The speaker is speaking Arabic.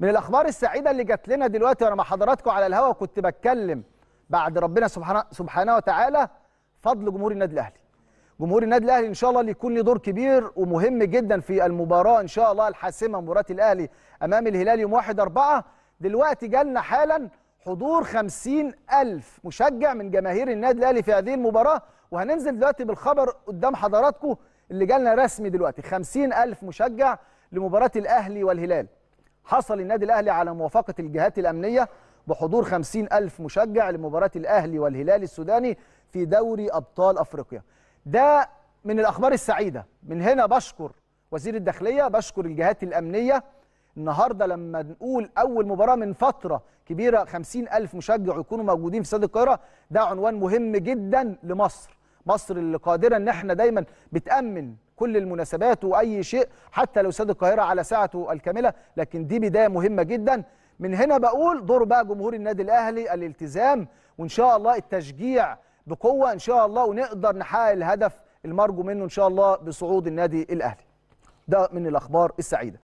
من الاخبار السعيده اللي جات لنا دلوقتي وانا مع حضراتكم على الهواء وكنت بتكلم بعد ربنا سبحانه سبحانه وتعالى فضل جمهور النادي الاهلي جمهور النادي الاهلي ان شاء الله اللي يكون له دور كبير ومهم جدا في المباراه ان شاء الله الحاسمه مباراه الاهلي امام الهلال يوم 1 4 دلوقتي جالنا حالا حضور 50000 مشجع من جماهير النادي الاهلي في هذه المباراه وهننزل دلوقتي بالخبر قدام حضراتكم اللي جالنا رسمي دلوقتي 50000 مشجع لمباراه الاهلي والهلال حصل النادي الأهلي على موافقة الجهات الأمنية بحضور 50 ألف مشجع لمباراة الأهلي والهلال السوداني في دوري أبطال أفريقيا ده من الأخبار السعيدة من هنا بشكر وزير الداخلية بشكر الجهات الأمنية النهاردة لما نقول أول مباراة من فترة كبيرة 50 ألف مشجع يكونوا موجودين في استاد القاهرة ده عنوان مهم جدا لمصر مصر اللي قادرة أن احنا دايما بتأمن كل المناسبات واي شيء حتى لو استاد القاهره على ساعته الكامله لكن دي بدايه مهمه جدا من هنا بقول دور بقى جمهور النادي الاهلي الالتزام وان شاء الله التشجيع بقوه ان شاء الله ونقدر نحقق الهدف المرجو منه ان شاء الله بصعود النادي الاهلي ده من الاخبار السعيده